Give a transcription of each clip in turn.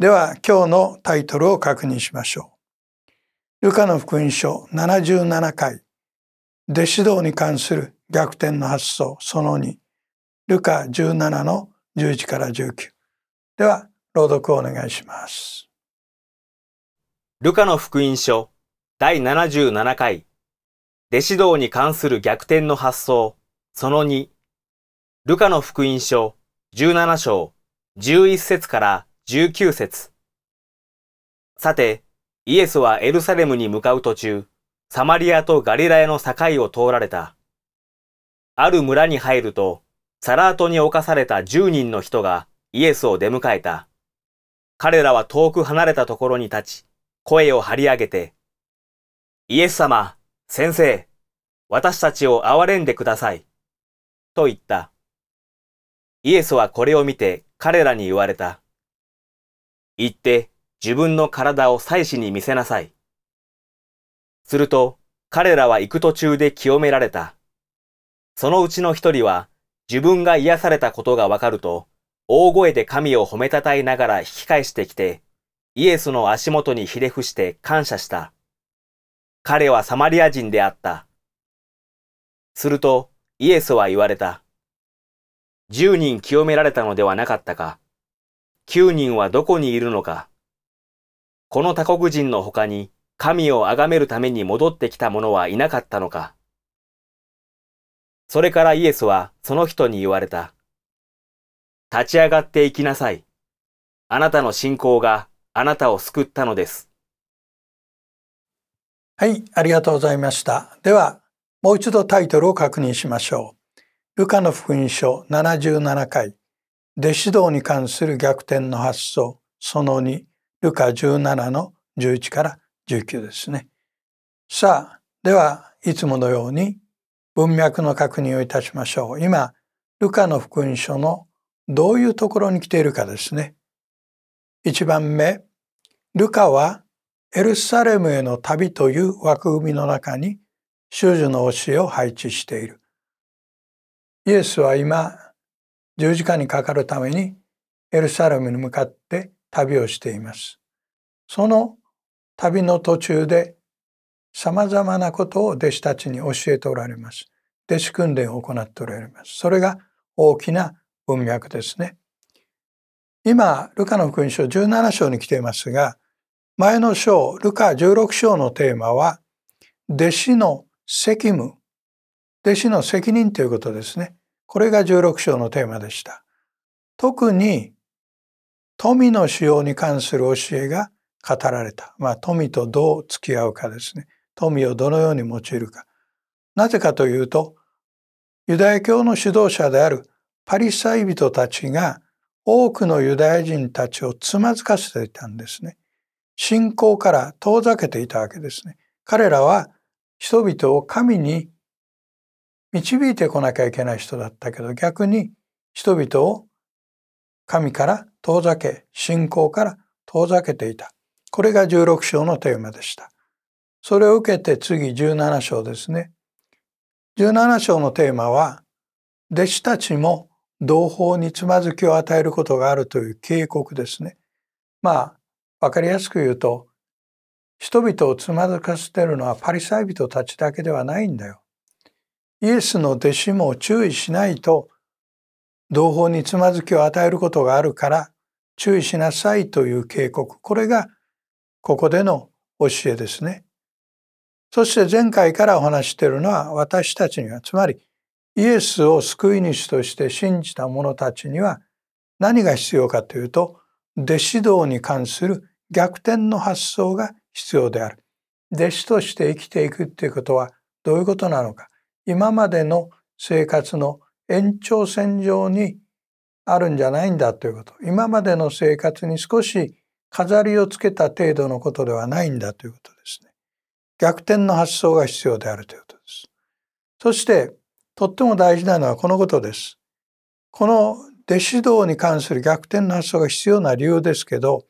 では今日のタイトルを確認しましょう。ルカの福音書77回、弟子道に関する逆転の発想その2、ルカ17の11から19。では、朗読をお願いします。ルカの福音書第77回、弟子道に関する逆転の発想その2、ルカの福音書17章11節から19節さて、イエスはエルサレムに向かう途中、サマリアとガリラヤの境を通られた。ある村に入ると、サラートに侵された10人の人がイエスを出迎えた。彼らは遠く離れたところに立ち、声を張り上げて、イエス様、先生、私たちを憐れんでください。と言った。イエスはこれを見て彼らに言われた。行って自分の体を祭司に見せなさい。すると彼らは行く途中で清められた。そのうちの一人は自分が癒されたことがわかると、大声で神を褒めたたえながら引き返してきて、イエスの足元にひれ伏して感謝した。彼はサマリア人であった。するとイエスは言われた。十人清められたのではなかったか。9人はどこにいるのか。この他国人の他に神を崇めるために戻ってきた者はいなかったのか。それからイエスはその人に言われた。立ち上がっていきなさい。あなたの信仰があなたを救ったのです。はい、ありがとうございました。では、もう一度タイトルを確認しましょう。ルカの福音書77回弟子道に関する逆転の発想その2ルカ17の11から19ですね。さあではいつものように文脈の確認をいたしましょう。今ルカの福音書のどういうところに来ているかですね。1番目ルカはエルサレムへの旅という枠組みの中に主女の教えを配置している。イエスは今十字架にかかるためにエルサレムに向かって旅をしています。その旅の途中で様々なことを弟子たちに教えておられます。弟子訓練を行っておられます。それが大きな文脈ですね。今、ルカの福音書17章に来ていますが、前の章、ルカ16章のテーマは、弟子の責務、弟子の責任ということですね。これが16章のテーマでした。特に富の使用に関する教えが語られた。まあ富とどう付き合うかですね。富をどのように用いるか。なぜかというと、ユダヤ教の指導者であるパリサイ人たちが多くのユダヤ人たちをつまずかせていたんですね。信仰から遠ざけていたわけですね。彼らは人々を神に導いてこなきゃいけない人だったけど逆に人々を神から遠ざけ信仰から遠ざけていたこれが16章のテーマでしたそれを受けて次17章ですね17章のテーマは弟子たちも同胞につまずきを与えることがあるという警告ですねまあ分かりやすく言うと人々をつまずかせてるのはパリサイ人たちだけではないんだよイエスの弟子も注意しないと同胞につまずきを与えることがあるから注意しなさいという警告これがここでの教えですね。そして前回からお話しているのは私たちにはつまりイエスを救い主として信じた者たちには何が必要かというと弟子道に関する逆転の発想が必要である。弟子として生きていくということはどういうことなのか。今までの生活の延長線上にあるんじゃないんだということ今までの生活に少し飾りをつけた程度のことではないんだということですね逆転の発想が必要であるということですそしてとっても大事なのはこのことですこの弟子道に関する逆転の発想が必要な理由ですけど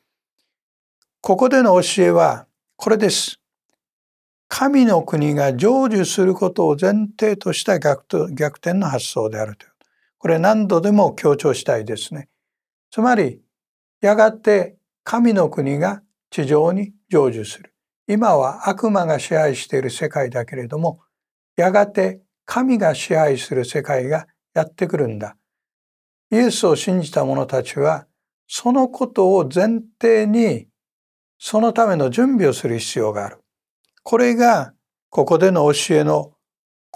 ここでの教えはこれです神の国が成就することを前提とした逆逆転の発想であるという。これ何度でも強調したいですね。つまり、やがて神の国が地上に成就する。今は悪魔が支配している世界だけれども、やがて神が支配する世界がやってくるんだ。イエスを信じた者たちは、そのことを前提に、そのための準備をする必要がある。これがここでの教えの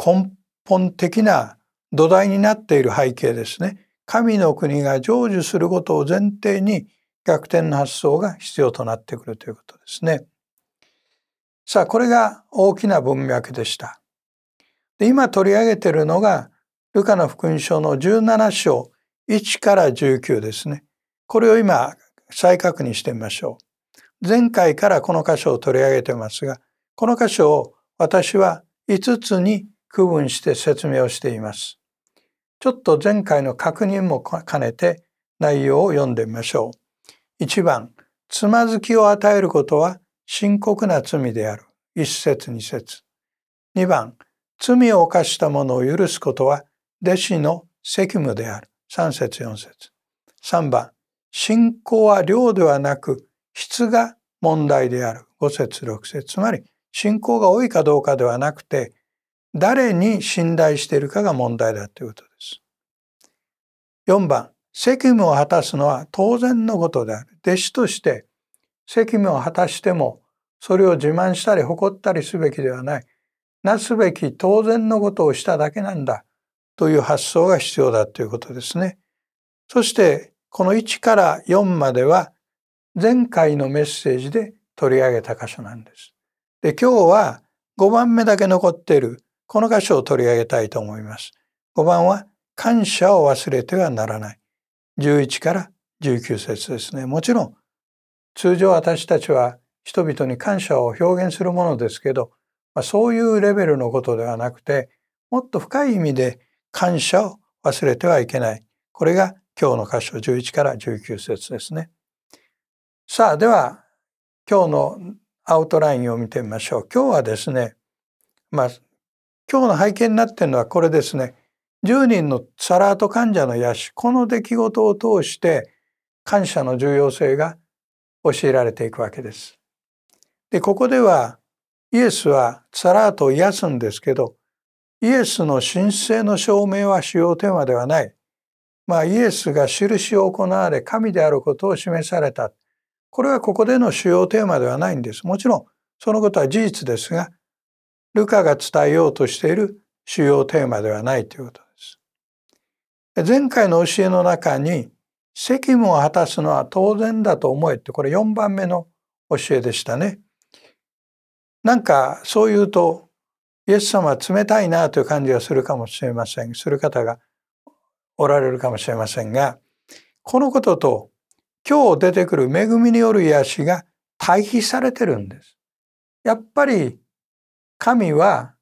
根本的な土台になっている背景ですね。神の国が成就することを前提に逆転の発想が必要となってくるということですね。さあこれが大きな文脈でした。で今取り上げているのがルカの福音書の17章1から19ですね。これを今再確認してみましょう。前回からこの箇所を取り上げてますがこの箇所を私は5つに区分して説明をしています。ちょっと前回の確認も兼ねて内容を読んでみましょう。1番、つまずきを与えることは深刻な罪である。1節2節2番、罪を犯した者を許すことは弟子の責務である。3節4節3番、信仰は量ではなく質が問題である。5節6節つまり信仰が多いかどうかではなくて、誰に信頼しているかが問題だということです。4番、責務を果たすのは当然のことである。弟子として責務を果たしても、それを自慢したり誇ったりすべきではない。なすべき当然のことをしただけなんだという発想が必要だということですね。そしてこの1から4までは前回のメッセージで取り上げた箇所なんです。で今日は5番目だけ残っているこの箇所を取り上げたいと思います。5番は感謝を忘れてはならない。11から19節ですね。もちろん通常私たちは人々に感謝を表現するものですけど、まあ、そういうレベルのことではなくてもっと深い意味で感謝を忘れてはいけない。これが今日の箇所11から19節ですね。さあでは今日のアウトラインを見てみましょう。今日はですね、まあ、今日の背景になっているのはこれですね。10人のサラート患者の癒し、この出来事を通して感謝の重要性が教えられていくわけです。で、ここではイエスはサラートを癒すんですけど、イエスの神聖の証明は主要テーマではない。まあイエスが印を行われ神であることを示された。これはここでの主要テーマではないんです。もちろんそのことは事実ですが、ルカが伝えようとしている主要テーマではないということです。前回の教えの中に責務を果たすのは当然だと思えってこれ4番目の教えでしたね。なんかそう言うとイエス様は冷たいなという感じがするかもしれませんする方がおられるかもしれませんがこのことと今日出てくる恵みによる癒しが対比されてるんです。やっぱり神は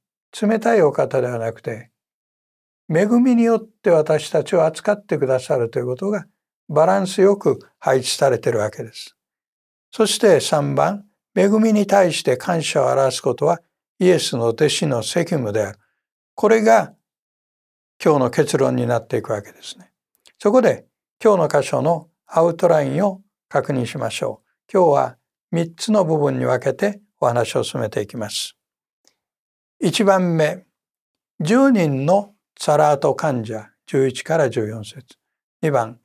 冷たいお方ではなくて、恵みによって私たちを扱ってくださるということがバランスよく配置されてるわけです。そして3番、恵みに対して感謝を表すことはイエスの弟子の責務である。これが今日の結論になっていくわけですね。そこで今日の箇所のアウトラインを確認しましょう。今日は3つの部分に分けてお話を進めていきます。1番目、10人のサラート患者11から14節。2番、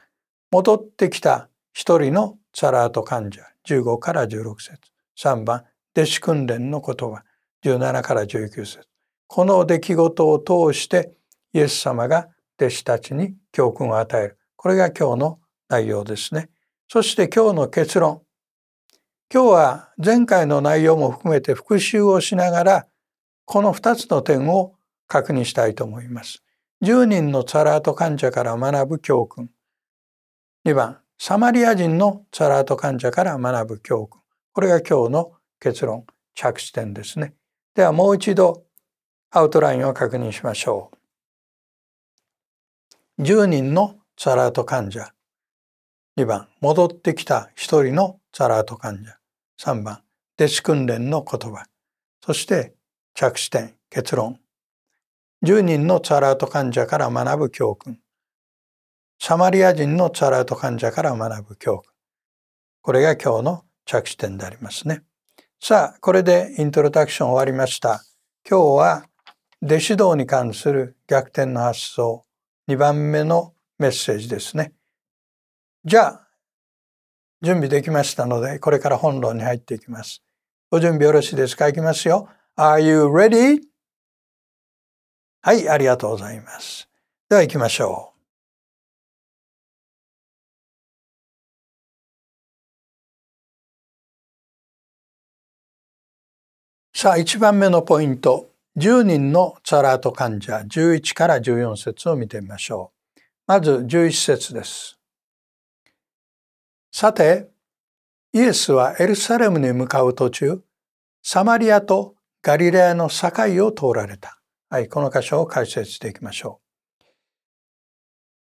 戻ってきた1人のサラート患者15から16節。3番、弟子訓練の言葉17から19節。この出来事を通してイエス様が弟子たちに教訓を与える。これが今日の内容ですね。そして今日の結論。今日は前回の内容も含めて復習をしながら、この2つの点を確認したいと思います。十人のツァラート患者から学ぶ教訓。2番、サマリア人のツァラート患者から学ぶ教訓。これが今日の結論、着地点ですね。ではもう一度アウトラインを確認しましょう。10人のツァラート患者2番、戻ってきた一人のザラート患者。3番、弟子訓練の言葉。そして、着地点、結論。10人のザラート患者から学ぶ教訓。サマリア人のザラート患者から学ぶ教訓。これが今日の着地点でありますね。さあ、これでイントロダクション終わりました。今日は、弟子道に関する逆転の発想、2番目のメッセージですね。じゃあ、準備できましたので、これから本論に入っていきます。ご準備よろしいですかいきますよ。Are you ready? はい、ありがとうございます。では行きましょう。さあ、一番目のポイント。10人のサラート患者、11から14節を見てみましょう。まず11節です。さて、イエスはエルサレムに向かう途中、サマリアとガリレアの境を通られた。はい、この箇所を解説していきましょう。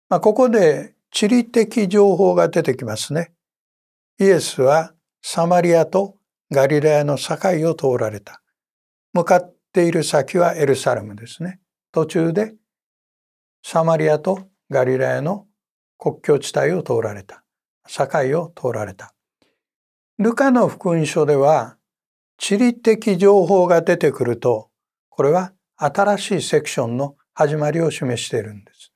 まあ、ここで地理的情報が出てきますね。イエスはサマリアとガリレアの境を通られた。向かっている先はエルサレムですね。途中でサマリアとガリレアの国境地帯を通られた。境を通られた。ルカの福音書では地理的情報が出てくるとこれは新しいセクションの始まりを示しているんです。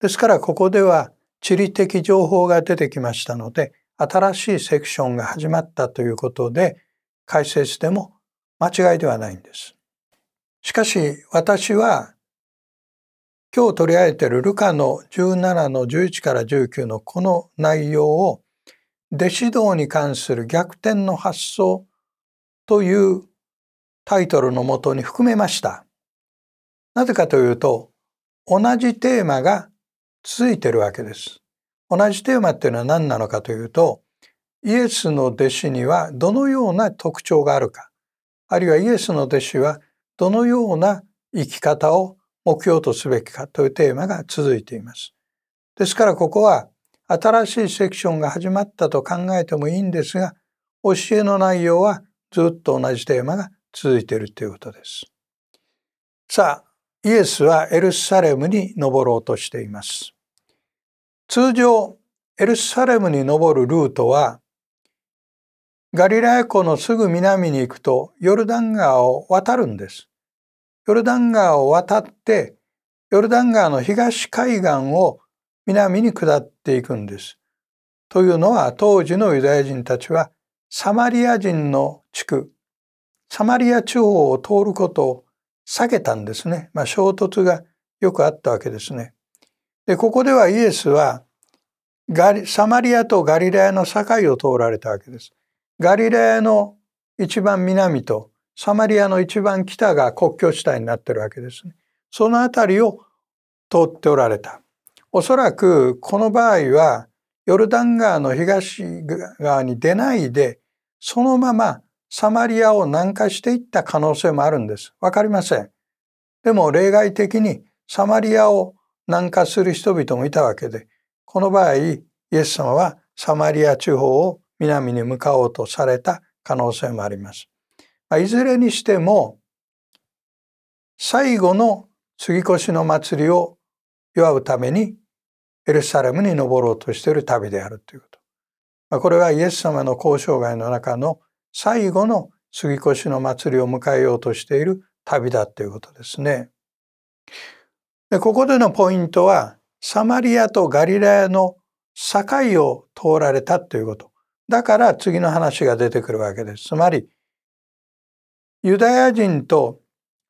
ですからここでは地理的情報が出てきましたので新しいセクションが始まったということで解説でも間違いではないんです。しかし私は今日取り上げているルカの17の11から19のこの内容を弟子道に関する逆転の発想というタイトルのもとに含めました。なぜかというと同じテーマが続いているわけです。同じテーマっていうのは何なのかというとイエスの弟子にはどのような特徴があるかあるいはイエスの弟子はどのような生き方を目標とすべきかというテーマが続いています。ですからここは新しいセクションが始まったと考えてもいいんですが、教えの内容はずっと同じテーマが続いているということです。さあ、イエスはエルサレムに登ろうとしています。通常、エルサレムに登るルートは、ガリラヤ湖のすぐ南に行くとヨルダン川を渡るんです。ヨルダン川を渡ってヨルダン川の東海岸を南に下っていくんです。というのは当時のユダヤ人たちはサマリア人の地区サマリア地方を通ることを避けたんですね。まあ、衝突がよくあったわけですね。でここではイエスはガリサマリアとガリラヤの境を通られたわけです。ガリラヤの一番南とサマリアの一番北が国境地帯になってるわけですね。その辺りを通っておられた。おそらくこの場合はヨルダン川の東側に出ないでそのままサマリアを南下していった可能性もあるんです。わかりません。でも例外的にサマリアを南下する人々もいたわけで、この場合、イエス様はサマリア地方を南に向かおうとされた可能性もあります。まあ、いずれにしても最後の杉越の祭りを祝うためにエルサレムに登ろうとしている旅であるということ。まあ、これはイエス様の交渉外の中の最後の杉越の祭りを迎えようとしている旅だということですね。でここでのポイントはサマリアとガリラヤの境を通られたということ。だから次の話が出てくるわけです。つまりユダヤ人と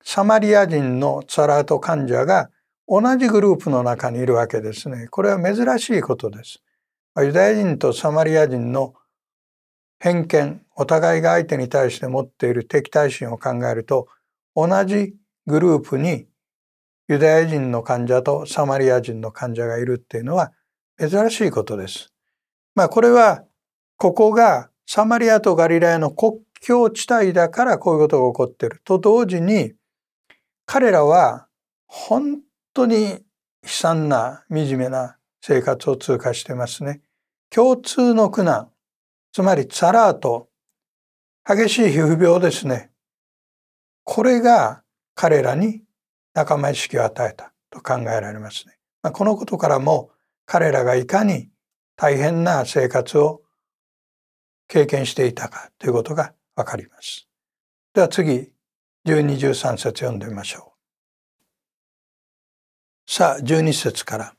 サマリア人のツァラート患者が同じグループの中にいるわけですね。これは珍しいことです。ユダヤ人とサマリア人の偏見、お互いが相手に対して持っている敵対心を考えると、同じグループにユダヤ人の患者とサマリア人の患者がいるっていうのは珍しいことです。まあこれは、ここがサマリアとガリラヤの国境地帯だからこういうことが起こっていると同時に彼らは本当に悲惨な惨めな生活を通過してますね。共通の苦難、つまりザラーと激しい皮膚病ですね。これが彼らに仲間意識を与えたと考えられますね。まあ、このことからも彼らがいかに大変な生活を経験していたかということがわかります。では次、12、13節読んでみましょう。さあ、12節から。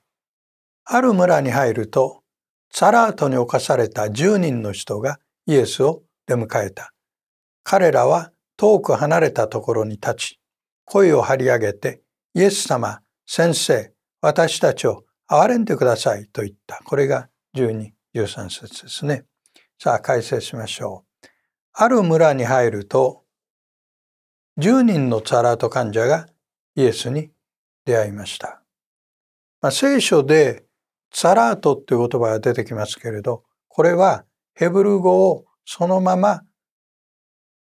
ある村に入ると、サラートに侵された10人の人がイエスを出迎えた。彼らは遠く離れたところに立ち、声を張り上げて、イエス様、先生、私たちを憐れんでくださいと言った。これが12、13節ですね。さあ、解説しましょう。ある村に入ると、10人のツァラート患者がイエスに出会いました。まあ、聖書でツァラートっていう言葉が出てきますけれど、これはヘブル語をそのまま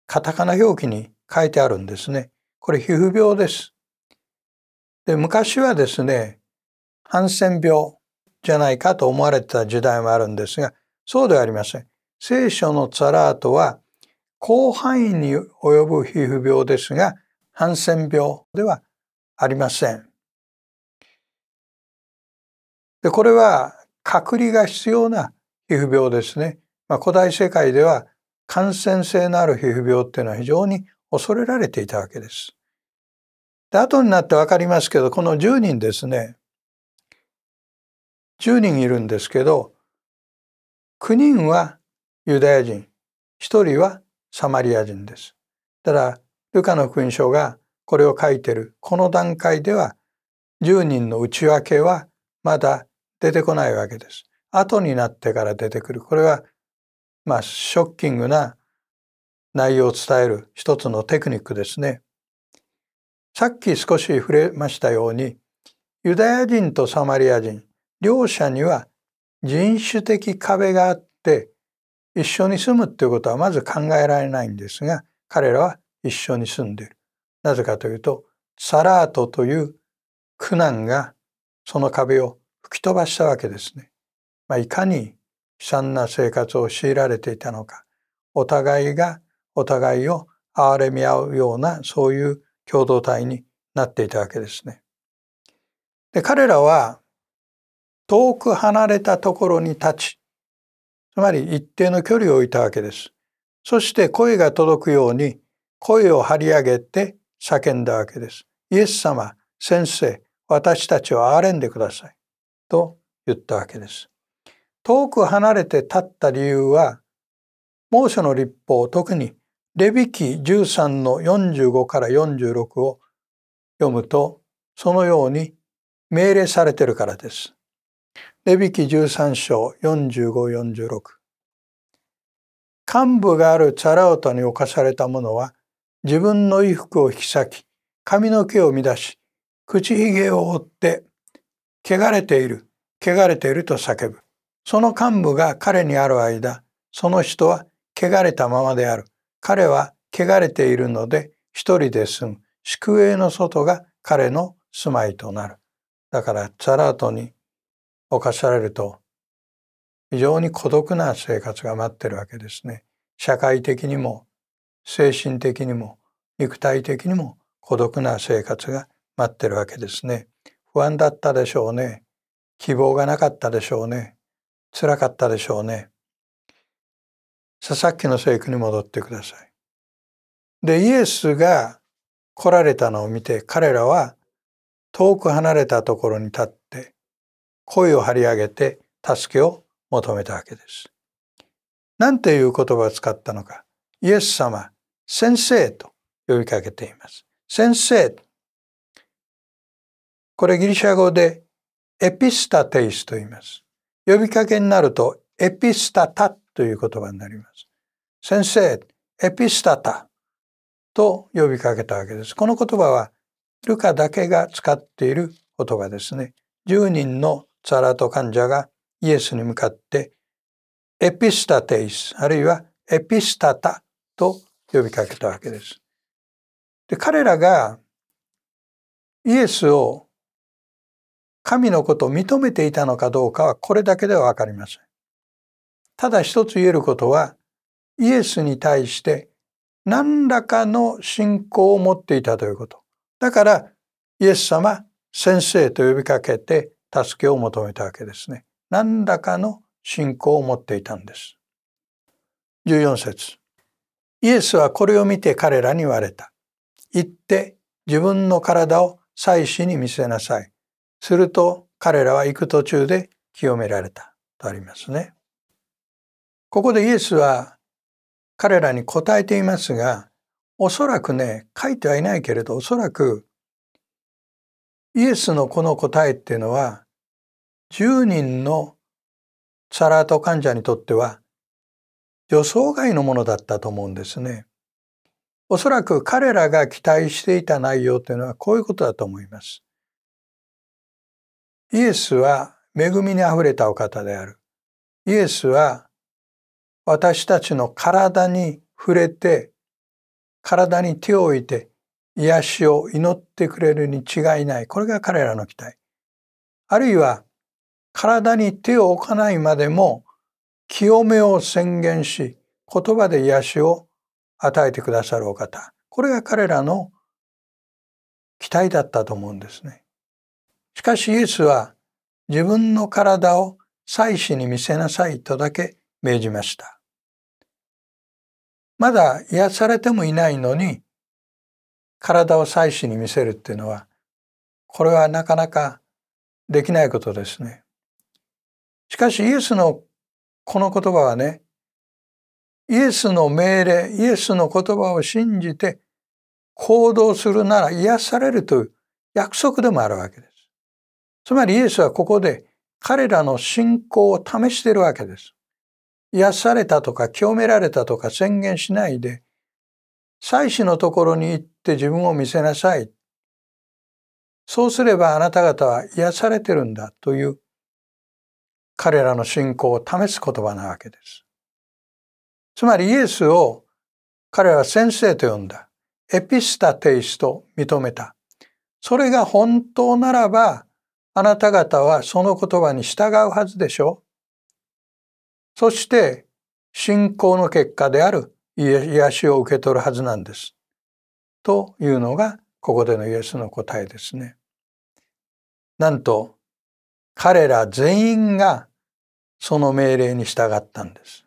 カタカナ表記に書いてあるんですね。これ皮膚病です。で、昔はですね、ハンセン病じゃないかと思われてた時代もあるんですが、そうではありません。聖書のツァラートは広範囲に及ぶ皮膚病ですが、ハンセン病ではありません。でこれは隔離が必要な皮膚病ですね。まあ、古代世界では感染性のある皮膚病っていうのは非常に恐れられていたわけです。で後になって分かりますけどこの10人ですね10人いるんですけど9人はユダヤ人1人はサマリア人です。ただ、ルカの福音書がこれを書いてるこの段階では、10人の内訳はまだ出てこないわけです。後になってから出てくる。これは、まあ、ショッキングな内容を伝える一つのテクニックですね。さっき少し触れましたように、ユダヤ人とサマリア人、両者には人種的壁があって、一緒に住むということはまず考えられないんですが、彼らは一緒に住んでいる。なぜかというと、サラートという苦難がその壁を吹き飛ばしたわけですね。まあ、いかに悲惨な生活を強いられていたのか、お互いがお互いを憐れみ合うようなそういう共同体になっていたわけですね。で彼らは遠く離れたところに立ちつまり一定の距離を置いたわけです。そして声が届くように声を張り上げて叫んだわけです。イエス様、先生、私たちを憐れんでください。と言ったわけです。遠く離れて立った理由は、猛暑の立法、特にレビキ13の45から46を読むと、そのように命令されてるからです。レビキ13章4546幹部があるチャラ男に侵された者は自分の衣服を引き裂き髪の毛を乱し口ひげを折って汚れている汚れていると叫ぶその幹部が彼にある間その人は汚れたままである彼は汚れているので一人で住む宿営の外が彼の住まいとなるだからチャラトに犯されると非常に孤独な生活が待ってるわけですね。社会的にも精神的にも肉体的にも孤独な生活が待ってるわけですね。不安だったでしょうね。希望がなかったでしょうね。辛かったでしょうね。ささっきの聖句に戻ってください。で、イエスが来られたのを見て彼らは遠く離れたところに立っ声を張り上げて助けを求めたわけです。なんていう言葉を使ったのか。イエス様、先生と呼びかけています。先生。これギリシャ語でエピスタテイスと言います。呼びかけになるとエピスタタという言葉になります。先生、エピスタタと呼びかけたわけです。この言葉はルカだけが使っている言葉ですね。10人のサラート患者がイエスに向かってエピスタテイスあるいはエピスタタと呼びかけたわけです。で彼らがイエスを神のことを認めていたのかどうかはこれだけではわかりません。ただ一つ言えることはイエスに対して何らかの信仰を持っていたということ。だからイエス様先生と呼びかけて助けを求めたわけですね。何らかの信仰を持っていたんです。14節イエスはこれを見て彼らに言われた。行って自分の体を祭司に見せなさい。すると彼らは行く途中で清められた。とありますね。ここでイエスは彼らに答えていますが、おそらくね、書いてはいないけれど、おそらくイエスのこの答えっていうのは10人のサラート患者にとっては予想外のものだったと思うんですね。おそらく彼らが期待していた内容というのはこういうことだと思います。イエスは恵みにあふれたお方である。イエスは私たちの体に触れて、体に手を置いて、癒しを祈ってくれるに違いない。これが彼らの期待。あるいは、体に手を置かないまでも、清めを宣言し、言葉で癒しを与えてくださるお方。これが彼らの期待だったと思うんですね。しかしイエスは自分の体を祭祀に見せなさいとだけ命じました。まだ癒されてもいないのに体を祭祀に見せるっていうのはこれはなかなかできないことですね。しかしイエスのこの言葉はねイエスの命令イエスの言葉を信じて行動するなら癒されるという約束でもあるわけです。つまりイエスはここで彼らの信仰を試しているわけです。癒されたとか清められたとか宣言しないで祭司のところに行って自分を見せなさい。そうすればあなた方は癒されてるんだという彼らの信仰を試す言葉なわけです。つまりイエスを彼は先生と呼んだ。エピスタテイスと認めた。それが本当ならば、あなた方はその言葉に従うはずでしょう。そして、信仰の結果である癒しを受け取るはずなんです。というのがここでのイエスの答えですね。なんと彼ら全員がその命令に従ったんです。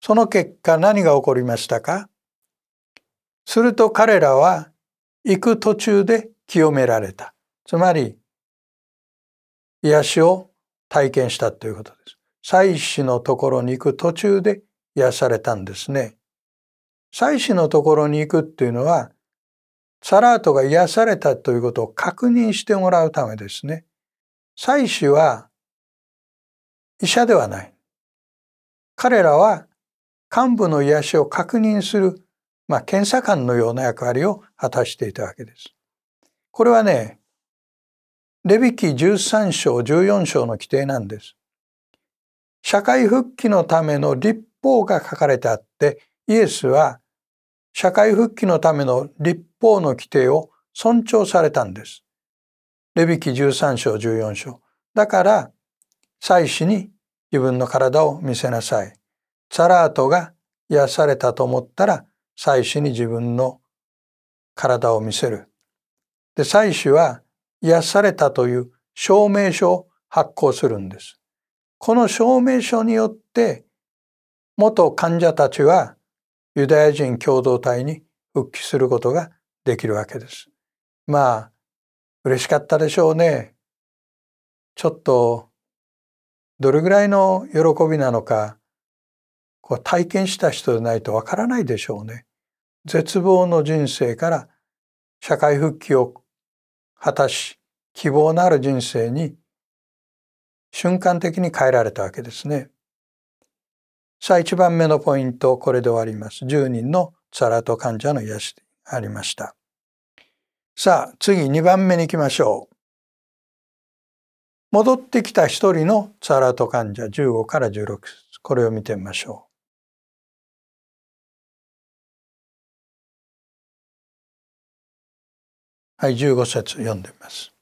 その結果何が起こりましたかすると彼らは行く途中で清められた。つまり癒しを体験したということです。祭司のところに行く途中で癒されたんですね。祭司のところに行くっていうのは、サラートが癒されたということを確認してもらうためですね。祭司は医者ではない。彼らは幹部の癒しを確認する、まあ、検査官のような役割を果たしていたわけです。これはね、レビキ13章14章の規定なんです。社会復帰のための立法が書かれてあって、イエスは社会復帰のための立法の規定を尊重されたんです。レビキ13章14章。だから、祭司に自分の体を見せなさい。サラートが癒されたと思ったら、祭司に自分の体を見せる。で、祭司は癒されたという証明書を発行するんです。この証明書によって、元患者たちはユダヤ人共同体に復帰することができるわけです。まあ嬉しかったでしょうね。ちょっとどれぐらいの喜びなのかこう体験した人でないとわからないでしょうね。絶望の人生から社会復帰を果たし希望のある人生に瞬間的に変えられたわけですね。さあ、一番目のポイント、これで終わります。10人のサラト患者の癒しありました。さあ、次2番目に行きましょう。戻ってきた一人のサラト患者15から16これを見てみましょう。はい、15節読んでみます。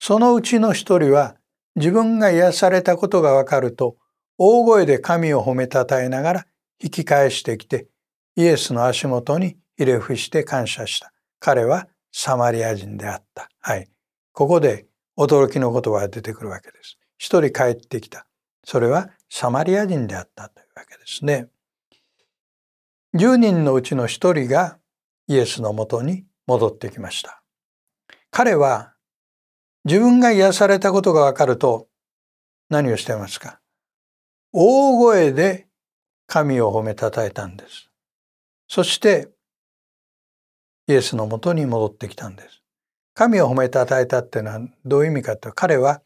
そのうちの一人は自分が癒されたことがわかると大声で神を褒めたたえながら引き返してきてイエスの足元にひれ伏して感謝した。彼はサマリア人であった。はい。ここで驚きの言葉が出てくるわけです。一人帰ってきた。それはサマリア人であったというわけですね。10人のうちの一人がイエスのもとに戻ってきました。彼は自分が癒されたことがわかると何をしてますか大声で神を褒めたたえたんです。そしてイエスのもとに戻ってきたんです。神を褒めたたえたっていうのはどういう意味かというと彼は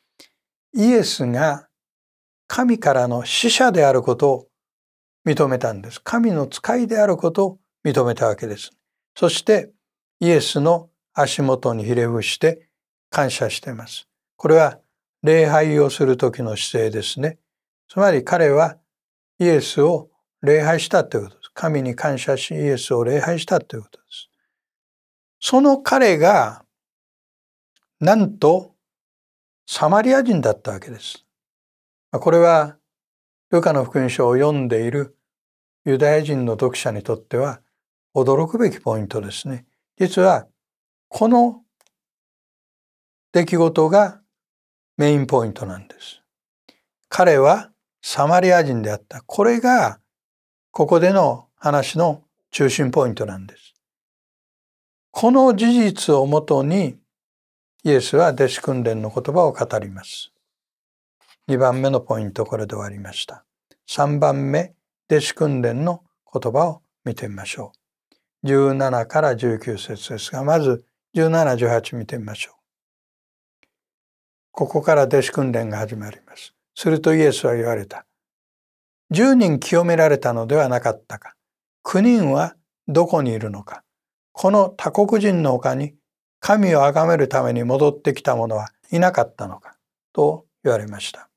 イエスが神からの使者であることを認めたんです。神の使いであることを認めたわけです。そしてイエスの足元にひれ伏して感謝しています。これは礼拝をする時の姿勢ですね。つまり彼はイエスを礼拝したということです。神に感謝しイエスを礼拝したということです。その彼がなんとサマリア人だったわけです。これはルカの福音書を読んでいるユダヤ人の読者にとっては驚くべきポイントですね。実はこの出来事がメインポイントなんです。彼はサマリア人であった。これが、ここでの話の中心ポイントなんです。この事実をもとに、イエスは弟子訓練の言葉を語ります。2番目のポイント、これで終わりました。3番目、弟子訓練の言葉を見てみましょう。17から19節ですが、まず17、18見てみましょう。ここから弟子訓練が始まります。するとイエスは言われた。10人清められたのではなかったか。9人はどこにいるのか。この他国人の他に神を崇めるために戻ってきた者はいなかったのか。と言われました。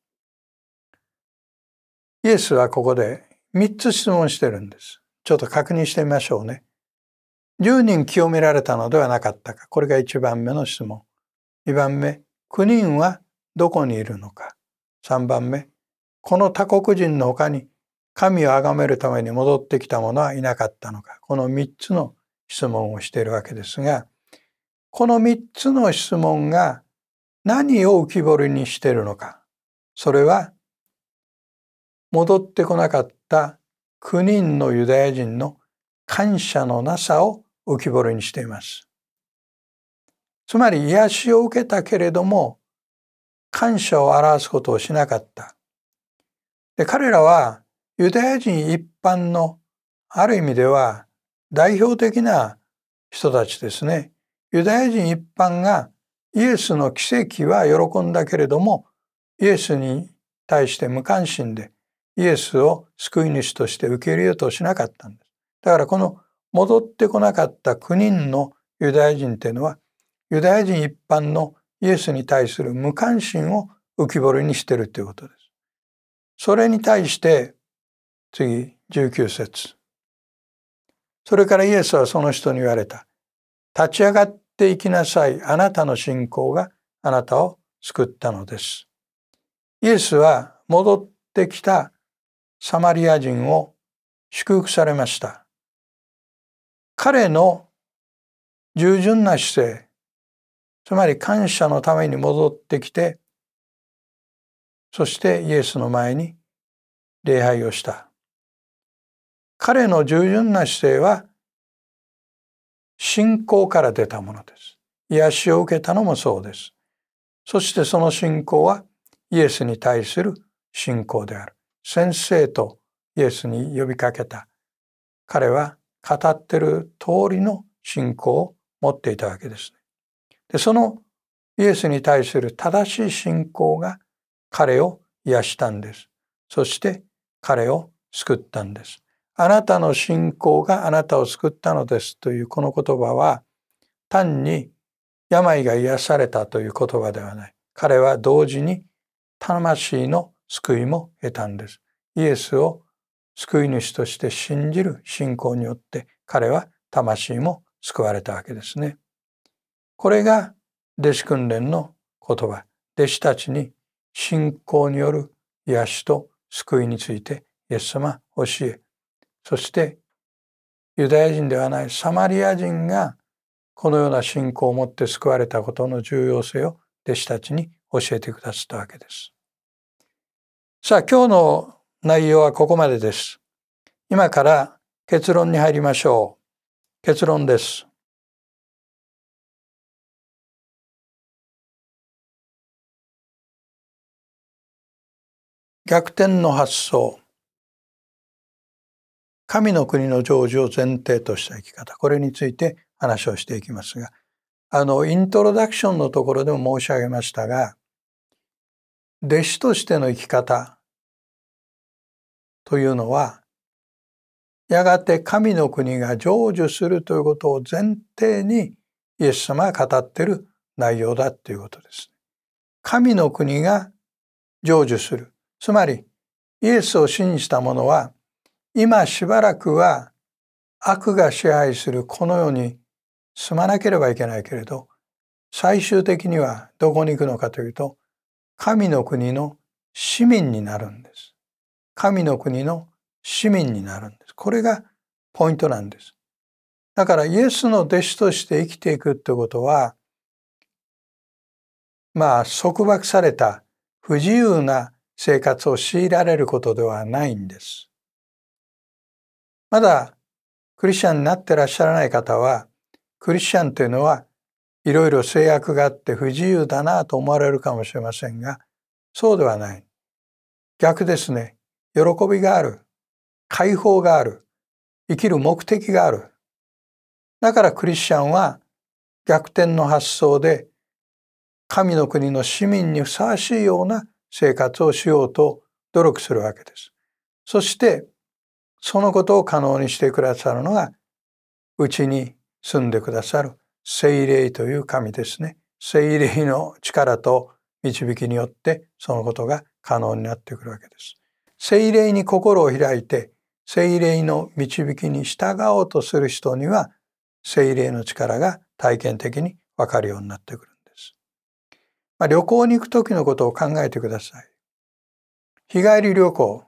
イエスはここで3つ質問してるんです。ちょっと確認してみましょうね。10人清められたのではなかったか。これが1番目の質問。2番目、9人はどこにいるのか。3番目この他国人のかに神を崇めるために戻ってきた者はいなかったのかこの3つの質問をしているわけですがこの3つの質問が何を浮き彫りにしているのかそれは戻ってこなかった9人のユダヤ人の感謝のなさを浮き彫りにしています。つまり癒しを受けたけれども感謝を表すことをしなかった。で彼らはユダヤ人一般のある意味では代表的な人たちですね。ユダヤ人一般がイエスの奇跡は喜んだけれどもイエスに対して無関心でイエスを救い主として受け入れようとしなかったんです。だからこの戻ってこなかった9人のユダヤ人というのはユダヤ人一般のイエスに対する無関心を浮き彫りにしてるということです。それに対して次19節それからイエスはその人に言われた。立ち上がっていきなさい。あなたの信仰があなたを救ったのです。イエスは戻ってきたサマリア人を祝福されました。彼の従順な姿勢、つまり感謝のために戻ってきてそしてイエスの前に礼拝をした彼の従順な姿勢は信仰から出たものです癒しを受けたのもそうですそしてその信仰はイエスに対する信仰である先生とイエスに呼びかけた彼は語ってる通りの信仰を持っていたわけですねでそのイエスに対する正しい信仰が彼を癒したんです。そして彼を救ったんです。あなたの信仰があなたを救ったのですというこの言葉は単に病が癒されたという言葉ではない。彼は同時に魂の救いも得たんです。イエスを救い主として信じる信仰によって彼は魂も救われたわけですね。これが弟子訓練の言葉弟子たちに信仰による癒しと救いについてイエス様教えそしてユダヤ人ではないサマリア人がこのような信仰を持って救われたことの重要性を弟子たちに教えてくださったわけです。さあ今日の内容はここまでです。今から結論に入りましょう。結論です。逆転の発想神の国の成就を前提とした生き方これについて話をしていきますがあのイントロダクションのところでも申し上げましたが弟子としての生き方というのはやがて神の国が成就するということを前提にイエス様が語っている内容だということです。神の国が成就する。つまり、イエスを信じた者は、今しばらくは悪が支配するこの世に住まなければいけないけれど、最終的にはどこに行くのかというと、神の国の市民になるんです。神の国の市民になるんです。これがポイントなんです。だからイエスの弟子として生きていくってことは、まあ束縛された不自由な生活を強いられることではないんです。まだクリスチャンになってらっしゃらない方は、クリスチャンというのはいろいろ制約があって不自由だなと思われるかもしれませんが、そうではない。逆ですね。喜びがある。解放がある。生きる目的がある。だからクリスチャンは逆転の発想で神の国の市民にふさわしいような生活をしようと努力するわけです。そしてそのことを可能にしてくださるのがうちに住んでくださる聖霊という神ですね。聖霊の力と導きによってそのことが可能になってくるわけです。聖霊に心を開いて聖霊の導きに従おうとする人には聖霊の力が体験的にわかるようになってくる。まあ、旅行に行く時のことを考えてください。日帰り旅行。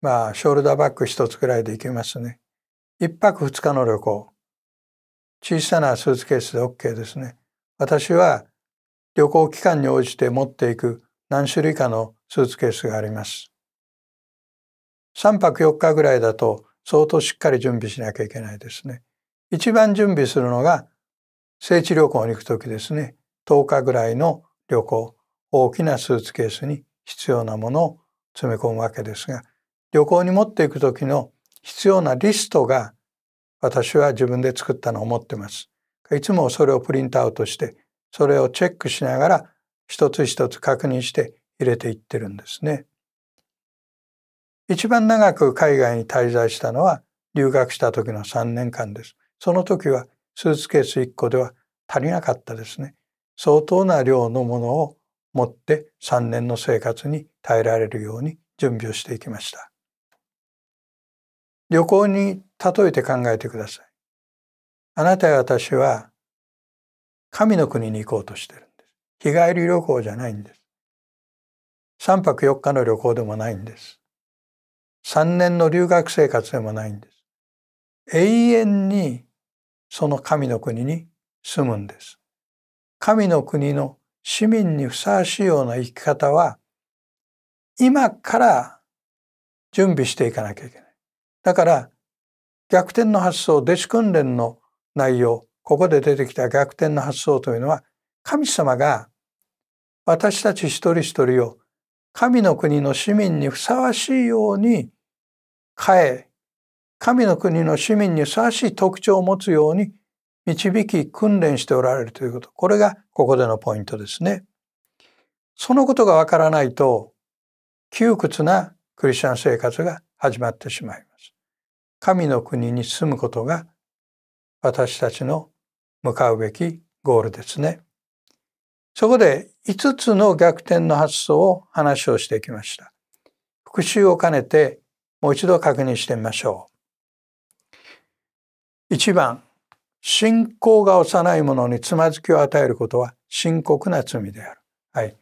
まあ、ショルダーバッグ一つくらいで行けますね。一泊二日の旅行。小さなスーツケースで OK ですね。私は旅行期間に応じて持っていく何種類かのスーツケースがあります。三泊四日ぐらいだと相当しっかり準備しなきゃいけないですね。一番準備するのが聖地旅行に行くときですね。10日ぐらいの旅行大きなスーツケースに必要なものを詰め込むわけですが旅行に持っていく時の必要なリストが私は自分で作ったのを持ってます。いつもそれをプリントアウトしてそれをチェックしながら一つ一つ確認して入れていってるんですね。一番長く海外に滞在したのは留学した時の3年間です。その時はスーツケース1個では足りなかったですね。相当な量のものを持って3年の生活に耐えられるように準備をしていきました。旅行に例えて考えてください。あなたや私は神の国に行こうとしてるんです。日帰り旅行じゃないんです。3泊4日の旅行でもないんです。3年の留学生活でもないんです。永遠にその神の国に住むんです。神の国の市民にふさわしいような生き方は今から準備していかなきゃいけない。だから逆転の発想弟子訓練の内容ここで出てきた逆転の発想というのは神様が私たち一人一人を神の国の市民にふさわしいように変え神の国の市民にふさわしい特徴を持つように導き訓練しておられるということこれがここでのポイントですね。そのことがわからないと窮屈なクリスチャン生活が始まってしまいます。神の国に住むことが私たちの向かうべきゴールですね。そこで5つの逆転の発想を話をしてきました。復習を兼ねてもう一度確認してみましょう。1番信仰が幼い者につまずきを与えることは深刻な罪である。はい。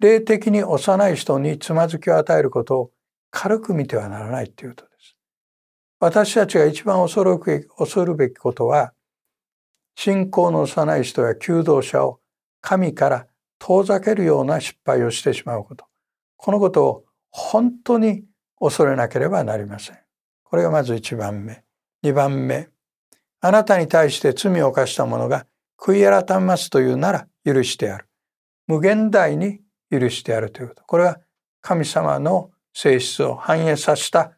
霊的に幼い人につまずきを与えることを軽く見てはならないということです。私たちが一番恐るべき恐るべきことは、信仰の幼い人や求道者を神から遠ざけるような失敗をしてしまうこと。このことを本当に恐れなければなりません。これがまず一番目。二番目。あなたに対して罪を犯した者が悔い改めますというなら許してやる。無限大に許してやるということ。これは神様の性質を反映させた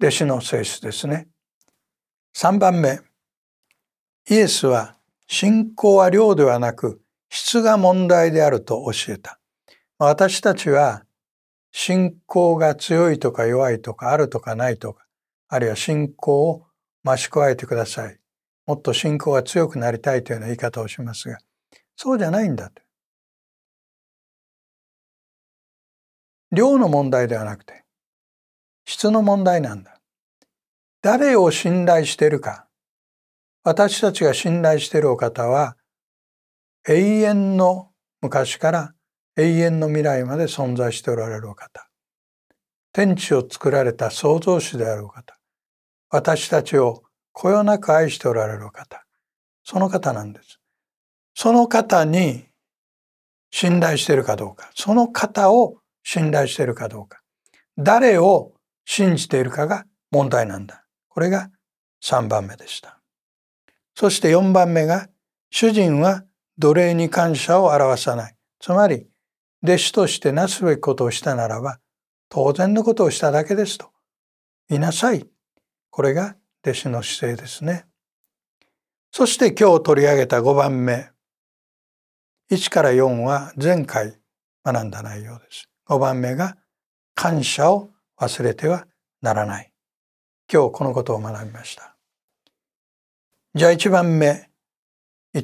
弟子の性質ですね。3番目。イエスは信仰は量ではなく質が問題であると教えた。私たちは信仰が強いとか弱いとかあるとかないとか、あるいは信仰を増し加えてください。もっと信仰が強くなりたいというような言い方をしますが、そうじゃないんだと。量の問題ではなくて、質の問題なんだ。誰を信頼しているか。私たちが信頼しているお方は、永遠の昔から永遠の未来まで存在しておられるお方。天地を作られた創造主であるお方。私たちをこよなく愛しておられる方その方なんですその方に信頼しているかどうかその方を信頼しているかどうか誰を信じているかが問題なんだこれが3番目でしたそして4番目が主人は奴隷に感謝を表さないつまり弟子としてなすべきことをしたならば当然のことをしただけですと言いなさいこれが弟子の姿勢ですね。そして今日取り上げた5番目1から4は前回学んだ内容です。5番目が感謝を忘れてはならない。今日このことを学びました。じゃあ1番目1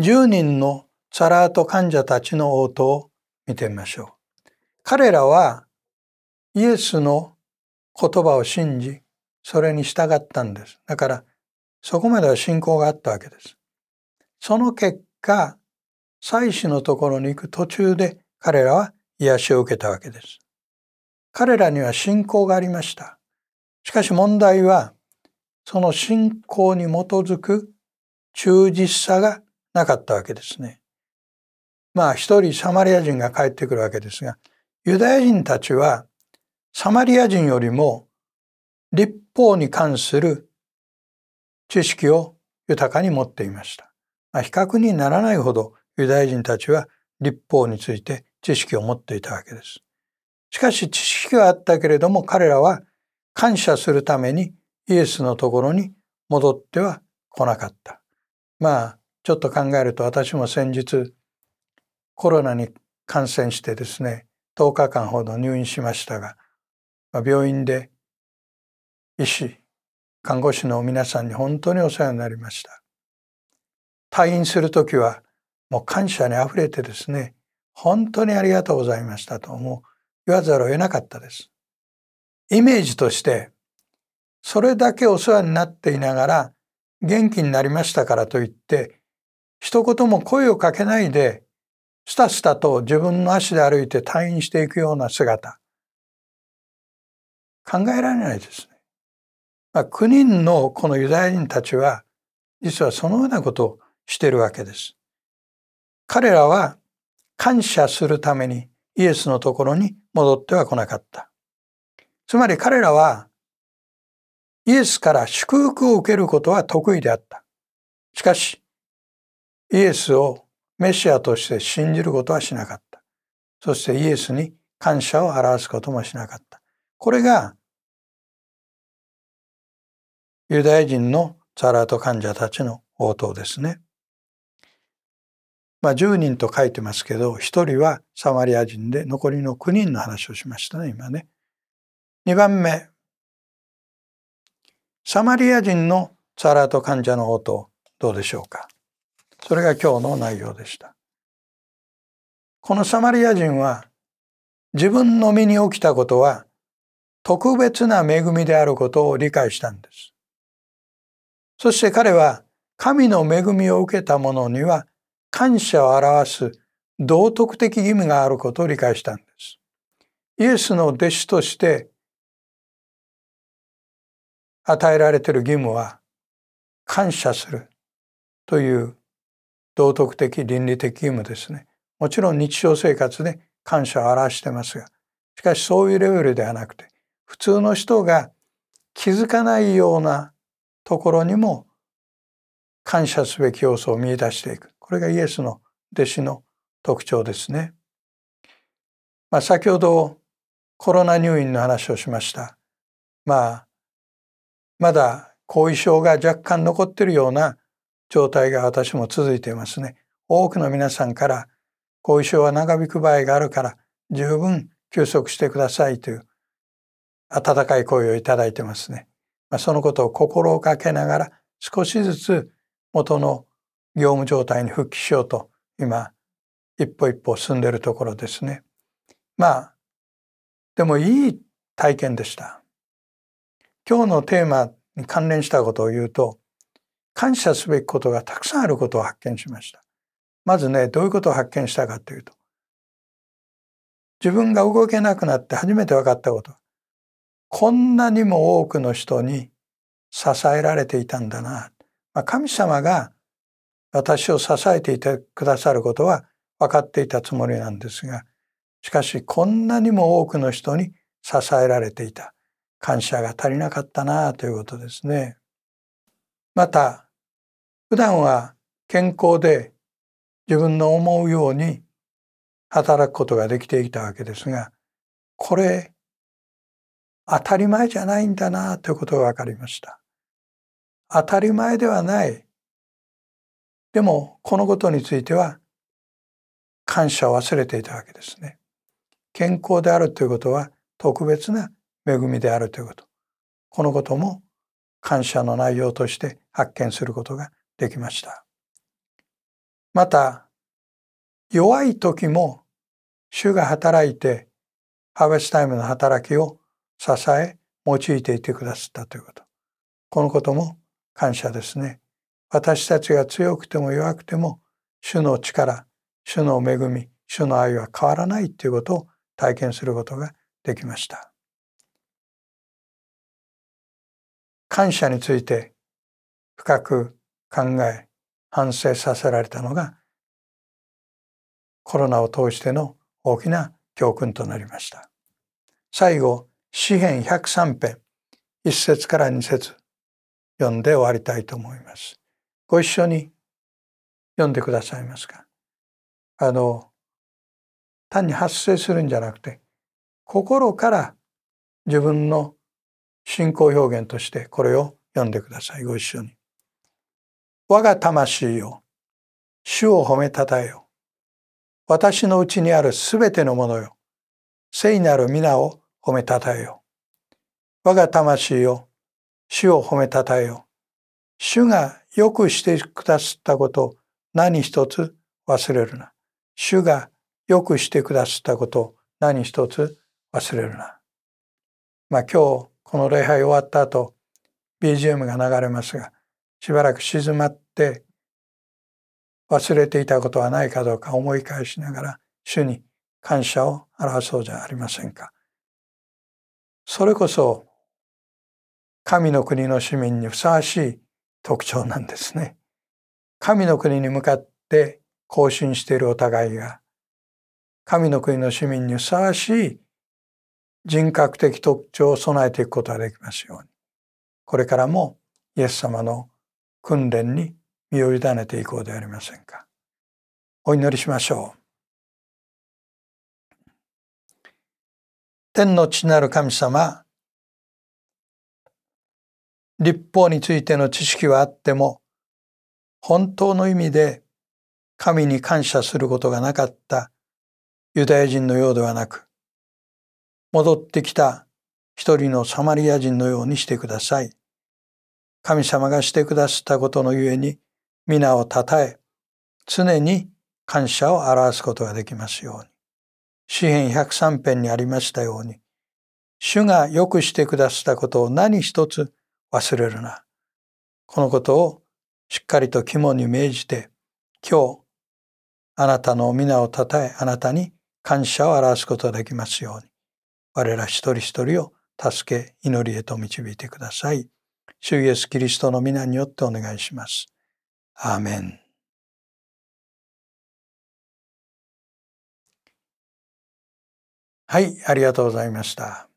10人のサラート患者たちの応答を見てみましょう。彼らはイエスの言葉を信じそれに従ったんです。だから、そこまでは信仰があったわけです。その結果、祭司のところに行く途中で彼らは癒しを受けたわけです。彼らには信仰がありました。しかし問題は、その信仰に基づく忠実さがなかったわけですね。まあ一人サマリア人が帰ってくるわけですが、ユダヤ人たちはサマリア人よりも立法に関する知識を豊かに持っていました。まあ、比較にならないほどユダヤ人たちは立法について知識を持っていたわけです。しかし知識はあったけれども彼らは感謝するためにイエスのところに戻っては来なかった。まあちょっと考えると私も先日コロナに感染してですね10日間ほど入院しましたが、まあ、病院で医師看護師の皆さんに本当にお世話になりました退院する時はもう感謝にあふれてですね本当にありがとうございましたともう言わざるを得なかったですイメージとしてそれだけお世話になっていながら元気になりましたからといって一言も声をかけないでスタスタと自分の足で歩いて退院していくような姿考えられないですね。まあ、9人のこのユダヤ人たちは実はそのようなことをしているわけです。彼らは感謝するためにイエスのところに戻っては来なかった。つまり彼らはイエスから祝福を受けることは得意であった。しかし、イエスをメシアとして信じることはしなかった。そしてイエスに感謝を表すこともしなかった。これがユダヤ人のザラート患者たちの応答ですね。まあ、10人と書いてますけど1人はサマリア人で残りの9人の話をしましたね今ね。2番目サマリア人のザラート患者の応答どうでしょうかそれが今日の内容でした。このサマリア人は自分の身に起きたことは特別な恵みであることを理解したんです。そして彼は神の恵みを受けた者には感謝を表す道徳的義務があることを理解したんです。イエスの弟子として与えられている義務は感謝するという道徳的倫理的義務ですね。もちろん日常生活で感謝を表してますが、しかしそういうレベルではなくて、普通の人が気づかないようなところにも感謝すべき要素を見出していくこれがイエスの弟子の特徴ですね。まあ、先ほどコロナ入院の話をしました。まあまだ後遺症が若干残っているような状態が私も続いていますね。多くの皆さんから後遺症は長引く場合があるから十分休息してくださいという温かい声をいただいてますね。まあ、そのことを心がけながら少しずつ元の業務状態に復帰しようと今一歩一歩進んでいるところですね。まあでもいい体験でした。今日のテーマに関連したことを言うと感謝すべきことがたくさんあることを発見しました。まずねどういうことを発見したかというと自分が動けなくなって初めて分かったことこんなにも多くの人に支えられていたんだな。まあ、神様が私を支えていてくださることは分かっていたつもりなんですが、しかしこんなにも多くの人に支えられていた。感謝が足りなかったなということですね。また、普段は健康で自分の思うように働くことができていたわけですが、これ当たり前じゃないんだなということが分かりました。当たり前ではない。でもこのことについては感謝を忘れていたわけですね。健康であるということは特別な恵みであるということ。このことも感謝の内容として発見することができました。また弱い時も主が働いてハーベスタイムの働きを支え用いていてくださったということこのことも感謝ですね私たちが強くても弱くても主の力主の恵み主の愛は変わらないということを体験することができました感謝について深く考え反省させられたのがコロナを通しての大きな教訓となりました最後詩篇103編1節から2節読んで終わりたいと思います。ご一緒に読んでくださいますか。あの単に発生するんじゃなくて心から自分の信仰表現としてこれを読んでくださいご一緒に。我が魂よ主を褒めたたえよ私のうちにあるすべてのものよ聖なる皆を褒めたたえよ。我が魂よ、主を褒めたたえよ。主がよくしてくださったこと何一つ忘れるな。主がよくしてくださったこと何一つ忘れるな。まあ今日この礼拝終わった後 BGM が流れますがしばらく静まって忘れていたことはないかどうか思い返しながら主に感謝を表そうじゃありませんか。それこそ神の国の市民にふさわしい特徴なんですね。神の国に向かって行進しているお互いが神の国の市民にふさわしい人格的特徴を備えていくことができますようにこれからもイエス様の訓練に身を委ねていこうではありませんか。お祈りしましょう。天の地なる神様立法についての知識はあっても本当の意味で神に感謝することがなかったユダヤ人のようではなく戻ってきた一人のサマリア人のようにしてください。神様がしてくださったことのゆえに皆をたたえ常に感謝を表すことができますように。詩篇103編にありましたように、主が良くしてくださったことを何一つ忘れるな。このことをしっかりと肝に銘じて、今日、あなたの皆をたたえ、あなたに感謝を表すことができますように、我ら一人一人を助け、祈りへと導いてください。主イエスキリストの皆によってお願いします。アーメン。はい、ありがとうございました。